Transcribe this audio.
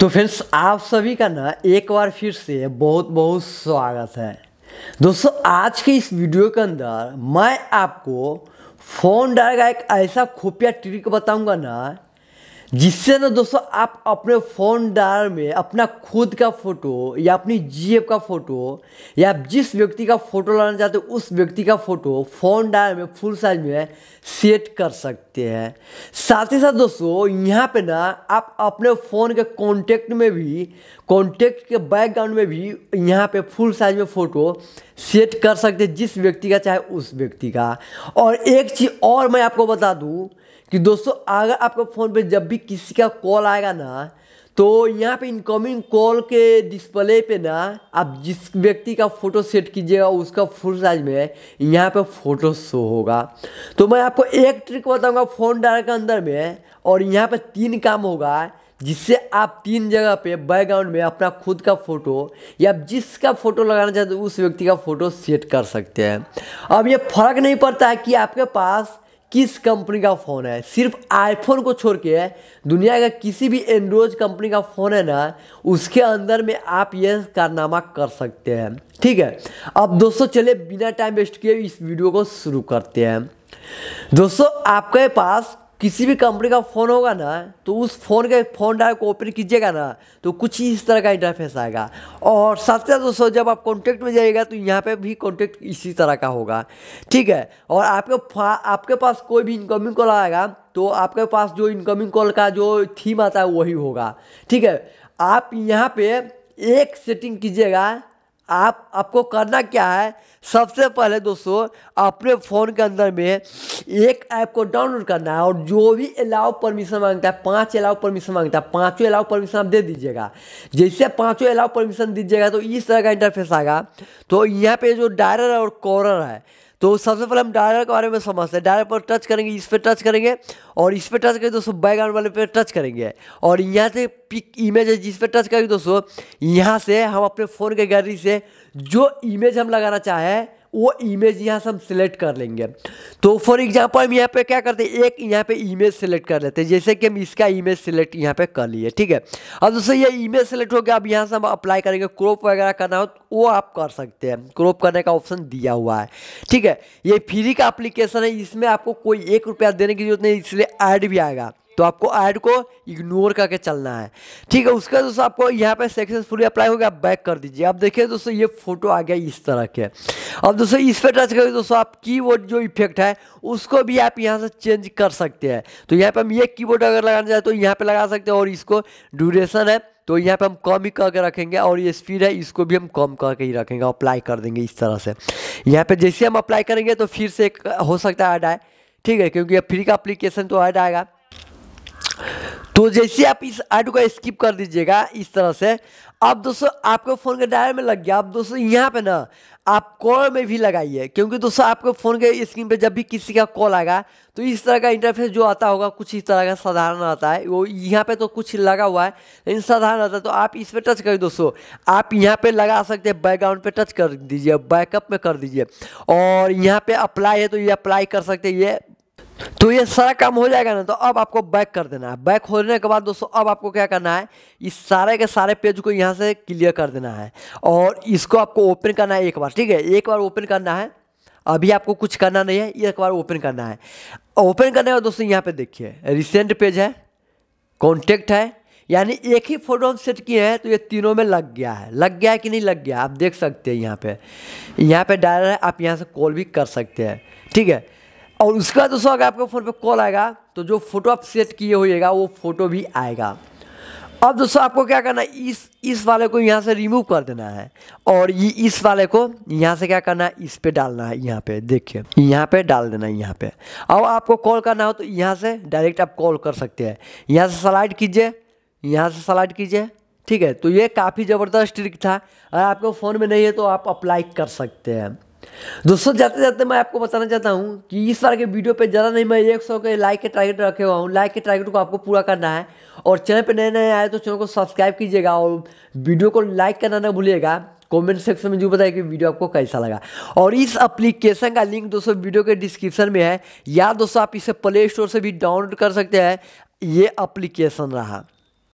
तो फ्रेंड्स आप सभी का ना एक बार फिर से बहुत बहुत स्वागत है दोस्तों आज के इस वीडियो के अंदर मैं आपको फ़ोन डाल का एक ऐसा खुफिया ट्रिक बताऊंगा ना जिससे ना दोस्तों आप अपने फ़ोन डार में अपना खुद का फ़ोटो या अपनी जी का फ़ोटो या आप जिस व्यक्ति का फ़ोटो लाना चाहते हो उस व्यक्ति का फ़ोटो फ़ोन डार में फुल साइज में सेट कर सकते हैं साथ ही साथ दोस्तों यहाँ पे ना आप अपने फ़ोन के कॉन्टेक्ट में भी कॉन्टेक्ट के बैकग्राउंड में भी यहाँ पे फुल साइज में फ़ोटो सेट कर सकते हैं जिस व्यक्ति का चाहे उस व्यक्ति का और एक चीज़ और मैं आपको बता दूँ कि दोस्तों अगर आपका फ़ोन पे जब भी किसी का कॉल आएगा ना तो यहाँ पे इनकमिंग कॉल के डिस्प्ले पे ना आप जिस व्यक्ति का फ़ोटो सेट कीजिएगा उसका फुल साइज में यहाँ पे फ़ोटो शो होगा तो मैं आपको एक ट्रिक बताऊँगा फ़ोन डाल के अंदर में और यहाँ पे तीन काम होगा जिससे आप तीन जगह पे बैकग्राउंड में अपना खुद का फ़ोटो या जिसका फ़ोटो लगाना चाहते हो तो उस व्यक्ति का फ़ोटो सेट कर सकते हैं अब ये फ़र्क नहीं पड़ता है कि आपके पास किस कंपनी का फ़ोन है सिर्फ आईफोन को छोड़ के दुनिया का किसी भी एंड्रॉयड कंपनी का फ़ोन है ना उसके अंदर में आप ये कारनामा कर सकते हैं ठीक है अब दोस्तों चलिए बिना टाइम वेस्ट किए इस वीडियो को शुरू करते हैं दोस्तों आपके पास किसी भी कंपनी का फ़ोन होगा ना तो उस फ़ोन के फ़ोन डायल को ओपन कीजिएगा ना तो कुछ ही इस तरह का इंटरफेस आएगा और साथ ही साथ दोस्तों जब आप कॉन्टैक्ट में जाइएगा तो यहाँ पे भी कॉन्टैक्ट इसी तरह का होगा ठीक है और आपके आपके पास कोई भी इनकमिंग कॉल आएगा तो आपके पास जो इनकमिंग कॉल का जो थीम आता है वही होगा ठीक है आप यहाँ पर एक सेटिंग कीजिएगा आप आपको करना क्या है सबसे पहले दोस्तों अपने फ़ोन के अंदर में एक ऐप को डाउनलोड करना है और जो भी अलाउ परमिशन मांगता है पांच अलाउ परमिशन मांगता है पांचों अलाउ परमिशन आप दे दीजिएगा जैसे पांचों अलाउ परमिशन दीजिएगा तो इस तरह का इंटरफेस आएगा तो यहाँ पे जो डायरर और कॉरर है तो सबसे पहले हम डायरर के बारे में समझते हैं डायरर पर टच करेंगे इस पर टच करेंगे और इस पर टच करेंगे दोस्तों बैकग्राउंड वाले पर टच करेंगे और यहाँ से पिक इमेज है जिस पर टच करेंगे दोस्तों यहाँ से हम अपने फ़ोन के गैलरी से जो इमेज हम लगाना चाहें वो इमेज यहाँ से हम सिलेक्ट कर लेंगे तो फॉर एग्जांपल हम यहाँ पे क्या करते हैं एक यहाँ पे इमेज सेलेक्ट कर लेते हैं जैसे कि हम इसका इमेज सेलेक्ट यहाँ पे कर लिए ठीक है अब दोस्तों ये इमेज सेलेक्ट हो गया अब यहाँ से हम अप्लाई करेंगे क्रॉप वगैरह करना हो तो वो आप कर सकते हैं क्रॉप करने का ऑप्शन दिया हुआ है ठीक है ये फ्री का अप्लीकेशन है इसमें आपको कोई एक रुपया देने की जरूरत नहीं इसलिए ऐड भी आएगा तो आपको ऐड को इग्नोर करके चलना है ठीक है उसका दोस्तों आपको यहाँ पे सक्सेसफुली अप्लाई हो गया आप बैक कर दीजिए आप देखिए दोस्तों ये फोटो आ गया इस तरह के अब दोस्तों इस पर टच करके दोस्तों आप कीबोर्ड जो इफेक्ट है उसको भी आप यहाँ से चेंज कर सकते हैं तो यहाँ पे हम ये कीबोर्ड अगर लगाना चाहें तो यहाँ पे लगा सकते हैं और इसको ड्यूरेशन है तो यहाँ पे हम कम ही करके रखेंगे और ये स्पीड है इसको भी हम कम करके ही रखेंगे अप्लाई कर देंगे इस तरह से यहाँ पे जैसे हम अप्लाई करेंगे तो फिर से हो सकता है ऐड आए ठीक है क्योंकि अब फ्री का अप्लीकेशन तो ऐड आएगा तो जैसे आप इस आइडियो को स्किप कर दीजिएगा इस तरह से अब दोस्तों आपके फ़ोन के डायर में लग गया अब दोस्तों यहाँ पे ना आप कॉल में भी लगाइए क्योंकि दोस्तों आपके फ़ोन के स्क्रीन पे जब भी किसी का कॉल आएगा तो इस तरह का इंटरफेस जो आता होगा कुछ इस तरह का साधारण आता है वो यहाँ पे तो कुछ लगा हुआ है लेकिन साधारण आता है तो आप इस पर टच करिए दोस्तों आप यहाँ पे लगा सकते हैं बैकग्राउंड पे टच कर दीजिए बैकअप में कर दीजिए और यहाँ पे अप्लाई है तो ये अप्लाई कर सकते हैं ये तो ये सारा काम हो जाएगा ना तो अब आपको बैक कर देना है बैक होने के बाद दोस्तों अब आपको क्या करना है इस सारे के सारे पेज को यहाँ से क्लियर कर देना है और इसको आपको ओपन करना है एक बार ठीक है एक बार ओपन करना है अभी आपको कुछ करना नहीं है एक बार ओपन करना है ओपन करने का दोस्तों यहाँ पे देखिए रिसेंट पेज है कॉन्टेक्ट है यानी एक ही फोटो हम सेट किए हैं तो ये तीनों में लग गया है लग गया है कि नहीं लग गया आप देख सकते हैं यहाँ पे यहाँ पे डायलर है आप यहाँ से कॉल भी कर सकते हैं ठीक है और उसके बाद दोस्तों अगर आपके फ़ोन पे कॉल आएगा तो जो फ़ोटो आप सेट किए होएगा वो फ़ोटो भी आएगा अब दोस्तों आपको क्या करना है इस इस वाले को यहाँ से रिमूव कर देना है और ये इस वाले को यहाँ से क्या करना है इस पे डालना है यहाँ पे देखिए यहाँ पे डाल देना है यहाँ पे अब आपको कॉल करना हो तो यहाँ से डायरेक्ट आप कॉल कर सकते हैं यहाँ से सलाइड कीजिए यहाँ से सलाइड कीजिए ठीक है तो ये काफ़ी ज़बरदस्त ट्रिक था अगर आपके फ़ोन में नहीं है तो आप अप्लाई कर सकते हैं दोस्तों जाते जाते मैं आपको बताना चाहता हूँ कि इस बार के वीडियो पे ज़्यादा नहीं मैं एक सौ के लाइक के टारगेट रखे हुआ हूँ लाइक के टारगेट को आपको पूरा करना है और चैनल पे नए नए आए तो चैनल को सब्सक्राइब कीजिएगा और वीडियो को लाइक करना ना भूलिएगा कमेंट सेक्शन में जो बताइए कि वीडियो आपको कैसा लगा और इस एप्लीकेशन का लिंक दोस्तों वीडियो के डिस्क्रिप्शन में है या दोस्तों आप इसे प्ले स्टोर से भी डाउनलोड कर सकते हैं ये अप्लीकेशन रहा